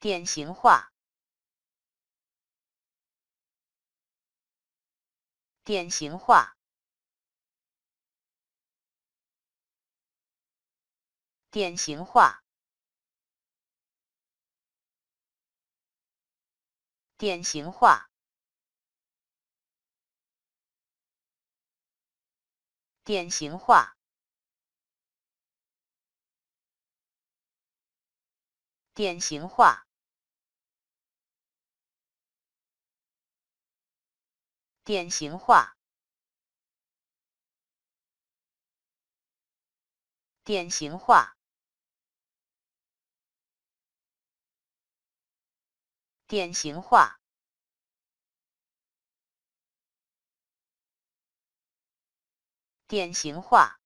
典型化，典型化，典型化，典型化，典型化。典型化。典型化，典型化，典型化，典型化。